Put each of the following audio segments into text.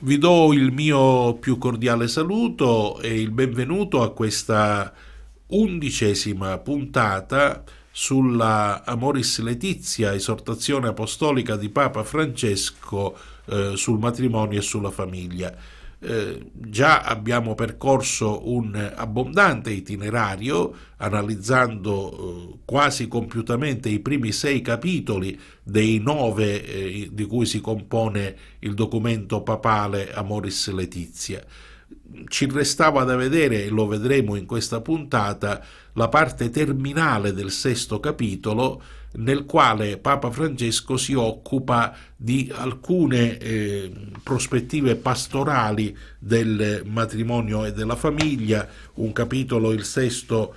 Vi do il mio più cordiale saluto e il benvenuto a questa undicesima puntata sulla Amoris Letizia, esortazione apostolica di Papa Francesco eh, sul matrimonio e sulla famiglia. Eh, già abbiamo percorso un abbondante itinerario analizzando eh, quasi compiutamente i primi sei capitoli dei nove eh, di cui si compone il documento papale Amoris Letizia. Ci restava da vedere, e lo vedremo in questa puntata, la parte terminale del sesto capitolo, nel quale Papa Francesco si occupa di alcune eh, prospettive pastorali del matrimonio e della famiglia, un capitolo, il sesto,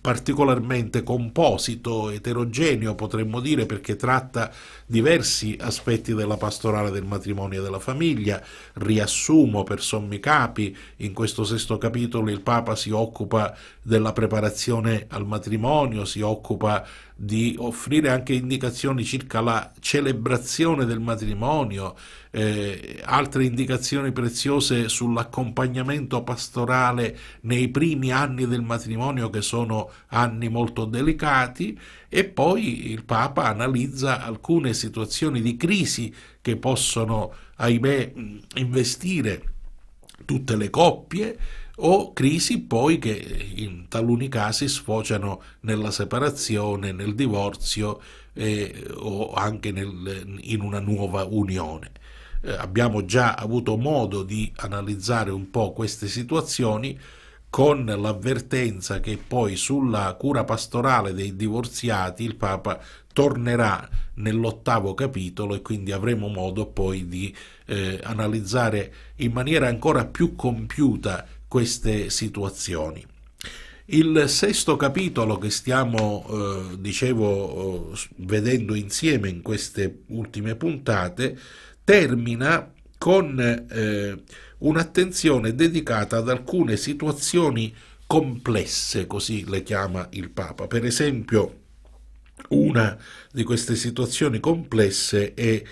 particolarmente composito, eterogeneo potremmo dire perché tratta diversi aspetti della pastorale del matrimonio e della famiglia. Riassumo per sommi capi, in questo sesto capitolo il Papa si occupa della preparazione al matrimonio, si occupa di offrire anche indicazioni circa la celebrazione del matrimonio, eh, altre indicazioni preziose sull'accompagnamento pastorale nei primi anni del matrimonio che sono anni molto delicati e poi il Papa analizza alcune situazioni di crisi che possono, ahimè, investire tutte le coppie o crisi poi che in taluni casi sfociano nella separazione, nel divorzio eh, o anche nel, in una nuova unione. Eh, abbiamo già avuto modo di analizzare un po' queste situazioni con l'avvertenza che poi sulla cura pastorale dei divorziati il Papa tornerà nell'ottavo capitolo e quindi avremo modo poi di eh, analizzare in maniera ancora più compiuta queste situazioni. Il sesto capitolo che stiamo, eh, dicevo, eh, vedendo insieme in queste ultime puntate termina con eh, un'attenzione dedicata ad alcune situazioni complesse, così le chiama il Papa. Per esempio, una di queste situazioni complesse è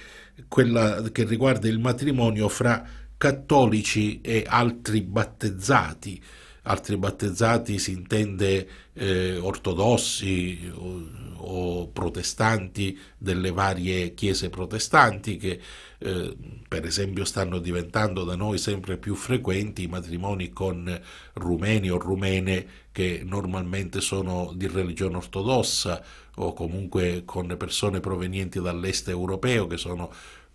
quella che riguarda il matrimonio fra cattolici e altri battezzati, altri battezzati si intende eh, ortodossi o, o, protestanti delle varie chiese protestanti che eh, per esempio stanno diventando da noi sempre più frequenti i matrimoni con rumeni o rumene che normalmente sono di religione ortodossa o comunque con persone provenienti dall'est europeo che sono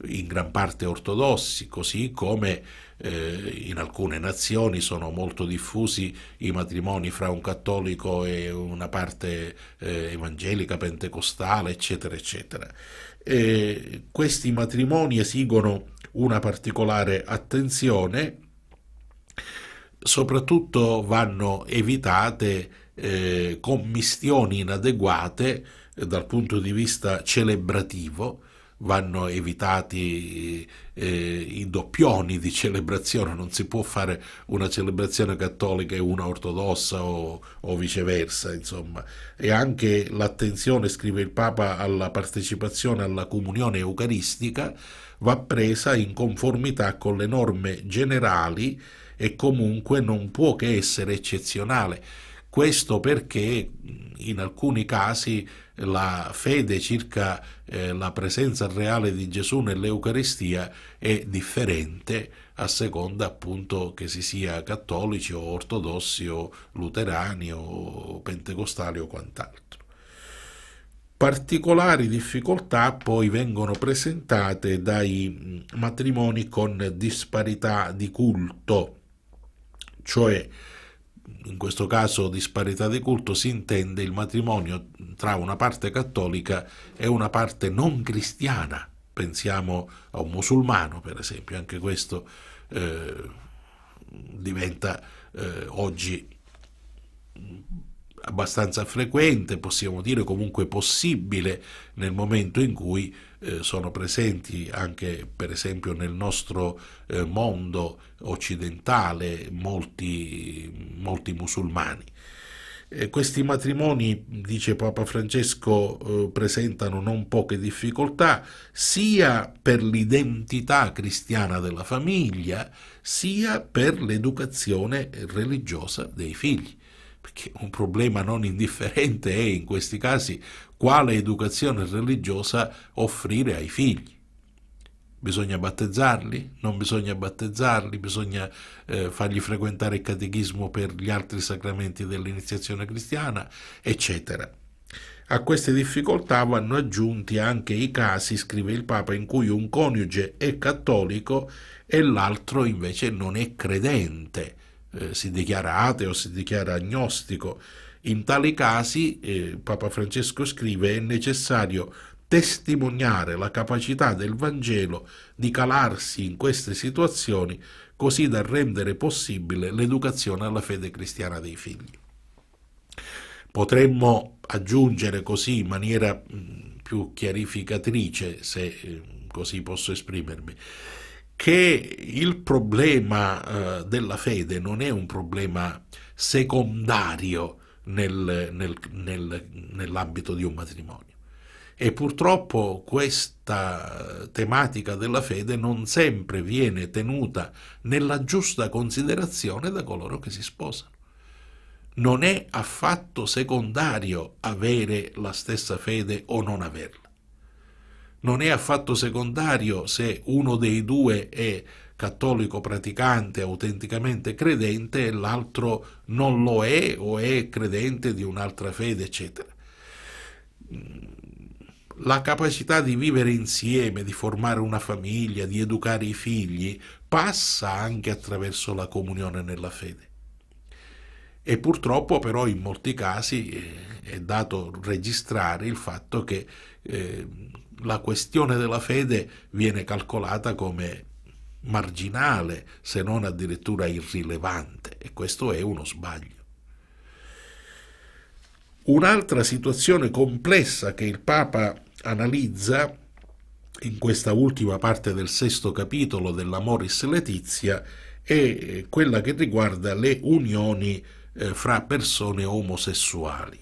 in gran parte ortodossi, così come eh, in alcune nazioni sono molto diffusi i matrimoni fra un cattolico e una parte eh, evangelica, pentecostale, eccetera, eccetera. E questi matrimoni esigono una particolare attenzione, soprattutto vanno evitate eh, commistioni inadeguate eh, dal punto di vista celebrativo, vanno evitati eh, i doppioni di celebrazione, non si può fare una celebrazione cattolica e una ortodossa o, o viceversa, insomma. E anche l'attenzione, scrive il Papa, alla partecipazione alla comunione eucaristica va presa in conformità con le norme generali e comunque non può che essere eccezionale questo perché in alcuni casi la fede circa eh, la presenza reale di Gesù nell'Eucaristia è differente a seconda appunto che si sia cattolici o ortodossi o luterani o pentecostali o quant'altro. Particolari difficoltà poi vengono presentate dai mm, matrimoni con disparità di culto, cioè in questo caso disparità di culto, si intende il matrimonio tra una parte cattolica e una parte non cristiana. Pensiamo a un musulmano, per esempio, anche questo eh, diventa eh, oggi abbastanza frequente, possiamo dire comunque possibile nel momento in cui eh, sono presenti anche per esempio nel nostro eh, mondo occidentale molti, molti musulmani. E questi matrimoni, dice Papa Francesco, eh, presentano non poche difficoltà sia per l'identità cristiana della famiglia, sia per l'educazione religiosa dei figli perché un problema non indifferente è in questi casi quale educazione religiosa offrire ai figli. Bisogna battezzarli? Non bisogna battezzarli? Bisogna eh, fargli frequentare il catechismo per gli altri sacramenti dell'iniziazione cristiana, eccetera. A queste difficoltà vanno aggiunti anche i casi, scrive il Papa, in cui un coniuge è cattolico e l'altro invece non è credente eh, si dichiara ateo, si dichiara agnostico. In tali casi, eh, Papa Francesco scrive, è necessario testimoniare la capacità del Vangelo di calarsi in queste situazioni così da rendere possibile l'educazione alla fede cristiana dei figli. Potremmo aggiungere così in maniera mm, più chiarificatrice, se eh, così posso esprimermi, che il problema eh, della fede non è un problema secondario nel, nel, nel, nell'ambito di un matrimonio. E purtroppo questa tematica della fede non sempre viene tenuta nella giusta considerazione da coloro che si sposano. Non è affatto secondario avere la stessa fede o non averla non è affatto secondario se uno dei due è cattolico praticante, autenticamente credente, e l'altro non lo è o è credente di un'altra fede, eccetera. Mm, la capacità di vivere insieme, di formare una famiglia, di educare i figli, passa anche attraverso la comunione nella fede. E purtroppo però in molti casi eh, è dato registrare il fatto che eh, la questione della fede viene calcolata come marginale, se non addirittura irrilevante, e questo è uno sbaglio. Un'altra situazione complessa che il Papa analizza in questa ultima parte del sesto capitolo dell'Amoris Letizia è quella che riguarda le unioni eh, fra persone omosessuali.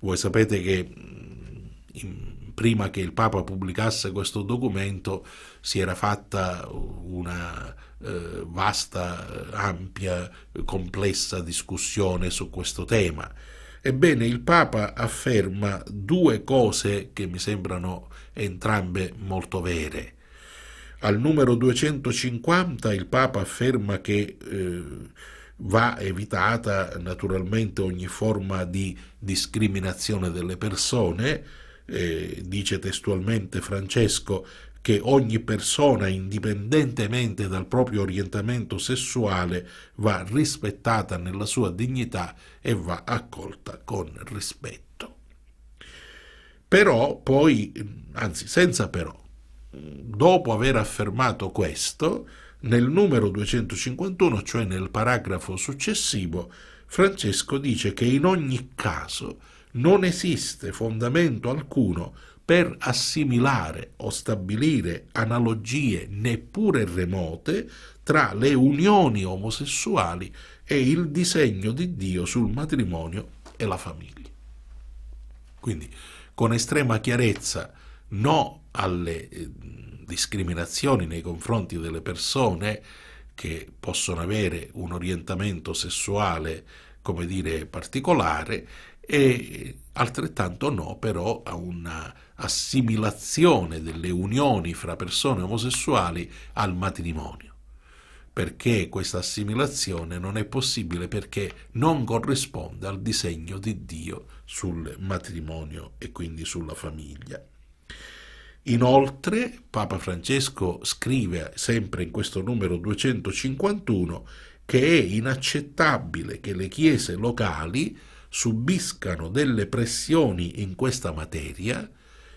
Voi sapete che mm, in prima che il Papa pubblicasse questo documento si era fatta una eh, vasta, ampia, complessa discussione su questo tema. Ebbene, il Papa afferma due cose che mi sembrano entrambe molto vere. Al numero 250 il Papa afferma che eh, va evitata naturalmente ogni forma di discriminazione delle persone, eh, dice testualmente Francesco, che ogni persona, indipendentemente dal proprio orientamento sessuale, va rispettata nella sua dignità e va accolta con rispetto. Però poi, mm, anzi senza però, mm, dopo aver affermato questo, nel numero 251, cioè nel paragrafo successivo, Francesco dice che in ogni caso non esiste fondamento alcuno per assimilare o stabilire analogie neppure remote tra le unioni omosessuali e il disegno di Dio sul matrimonio e la famiglia. Quindi con estrema chiarezza no alle eh, discriminazioni nei confronti delle persone che possono avere un orientamento sessuale, come dire, particolare e altrettanto no però a un'assimilazione delle unioni fra persone omosessuali al matrimonio perché questa assimilazione non è possibile perché non corrisponde al disegno di Dio sul matrimonio e quindi sulla famiglia. Inoltre Papa Francesco scrive sempre in questo numero 251 che è inaccettabile che le chiese locali subiscano delle pressioni in questa materia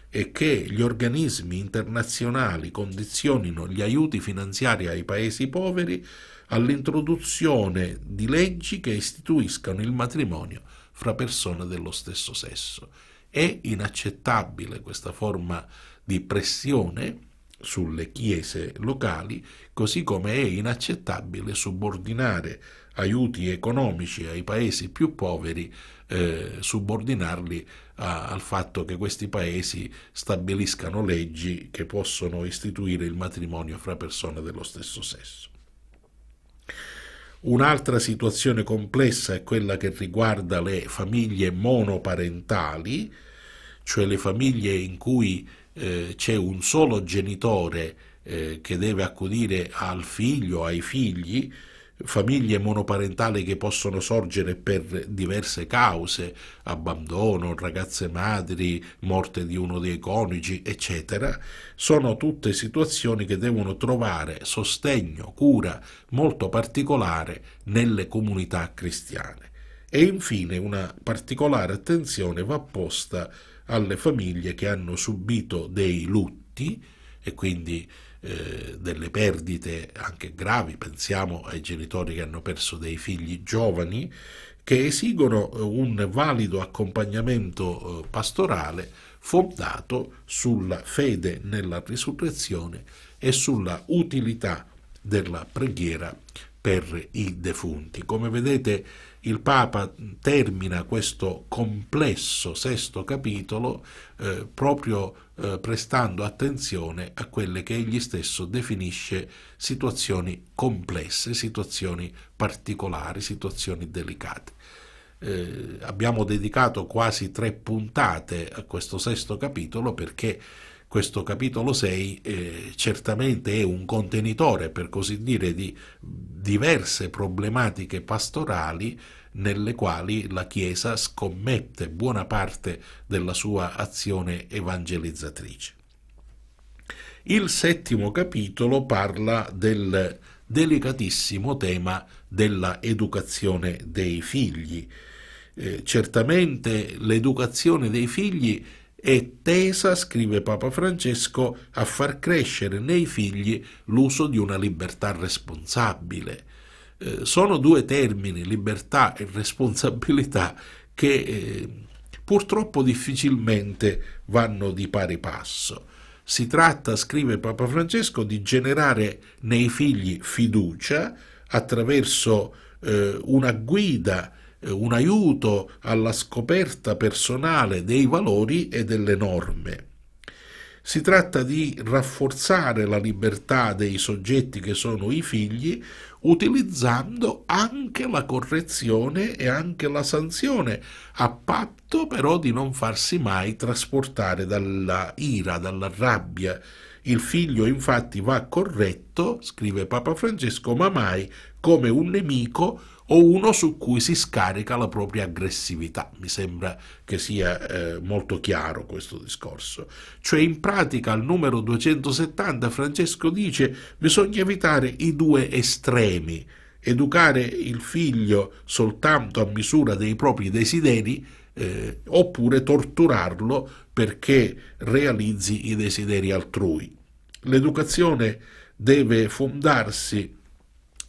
e che gli organismi internazionali condizionino gli aiuti finanziari ai paesi poveri all'introduzione di leggi che istituiscano il matrimonio fra persone dello stesso sesso. È inaccettabile questa forma di pressione sulle chiese locali, così come è inaccettabile subordinare aiuti economici ai paesi più poveri, eh, subordinarli a, al fatto che questi paesi stabiliscano leggi che possono istituire il matrimonio fra persone dello stesso sesso. Un'altra situazione complessa è quella che riguarda le famiglie monoparentali, cioè le famiglie in cui eh, c'è un solo genitore eh, che deve accudire al figlio, ai figli, famiglie monoparentali che possono sorgere per diverse cause, abbandono, ragazze madri, morte di uno dei coniugi, eccetera, sono tutte situazioni che devono trovare sostegno, cura molto particolare nelle comunità cristiane. E infine una particolare attenzione va posta alle famiglie che hanno subito dei lutti e quindi eh, delle perdite anche gravi, pensiamo ai genitori che hanno perso dei figli giovani, che esigono eh, un valido accompagnamento eh, pastorale fondato sulla fede nella risurrezione e sulla utilità della preghiera per i defunti. Come vedete il Papa termina questo complesso sesto capitolo eh, proprio eh, prestando attenzione a quelle che egli stesso definisce situazioni complesse, situazioni particolari, situazioni delicate. Eh, abbiamo dedicato quasi tre puntate a questo sesto capitolo perché questo capitolo 6 eh, certamente è un contenitore, per così dire, di diverse problematiche pastorali nelle quali la Chiesa scommette buona parte della sua azione evangelizzatrice. Il settimo capitolo parla del delicatissimo tema della educazione dei figli. Eh, certamente l'educazione dei figli è tesa, scrive Papa Francesco, a far crescere nei figli l'uso di una libertà responsabile. Eh, sono due termini, libertà e responsabilità, che eh, purtroppo difficilmente vanno di pari passo. Si tratta, scrive Papa Francesco, di generare nei figli fiducia attraverso eh, una guida eh, un aiuto alla scoperta personale dei valori e delle norme. Si tratta di rafforzare la libertà dei soggetti che sono i figli utilizzando anche la correzione e anche la sanzione, a patto però di non farsi mai trasportare dalla ira, dalla rabbia. Il figlio infatti va corretto, scrive Papa Francesco, ma mai come un nemico o uno su cui si scarica la propria aggressività. Mi sembra che sia eh, molto chiaro questo discorso. Cioè in pratica al numero 270 Francesco dice bisogna evitare i due estremi, educare il figlio soltanto a misura dei propri desideri eh, oppure torturarlo perché realizzi i desideri altrui. L'educazione deve fondarsi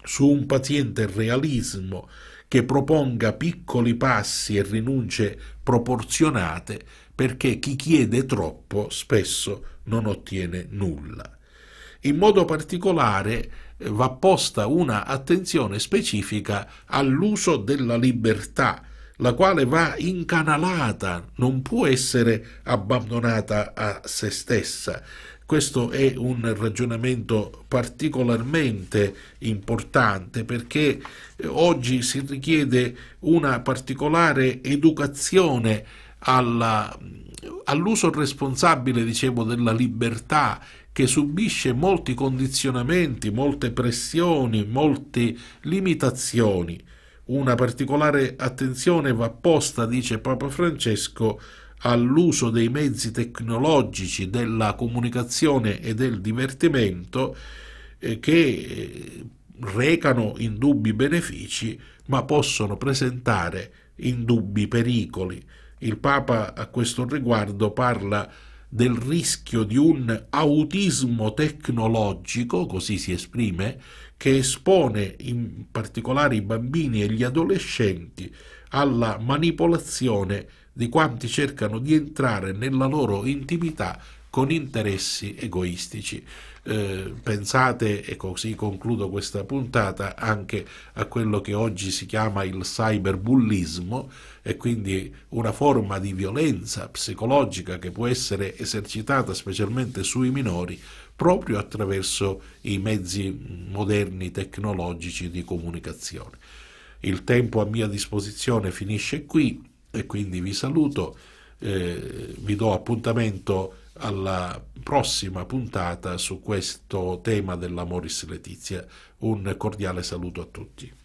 su un paziente realismo che proponga piccoli passi e rinunce proporzionate perché chi chiede troppo spesso non ottiene nulla. In modo particolare eh, va posta una attenzione specifica all'uso della libertà, la quale va incanalata, non può essere abbandonata a se stessa, questo è un ragionamento particolarmente importante perché eh, oggi si richiede una particolare educazione all'uso responsabile, dicevo, della libertà che subisce molti condizionamenti, molte pressioni, molte limitazioni. Una particolare attenzione va posta, dice Papa Francesco, all'uso dei mezzi tecnologici della comunicazione e del divertimento eh, che eh, recano indubbi benefici ma possono presentare indubbi pericoli. Il Papa a questo riguardo parla del rischio di un autismo tecnologico, così si esprime, che espone in particolare i bambini e gli adolescenti alla manipolazione di quanti cercano di entrare nella loro intimità con interessi egoistici. Eh, pensate, e così concludo questa puntata, anche a quello che oggi si chiama il cyberbullismo e quindi una forma di violenza psicologica che può essere esercitata specialmente sui minori proprio attraverso i mezzi moderni tecnologici di comunicazione. Il tempo a mia disposizione finisce qui, e quindi vi saluto, eh, vi do appuntamento alla prossima puntata su questo tema dell'Amoris Letizia. Un cordiale saluto a tutti.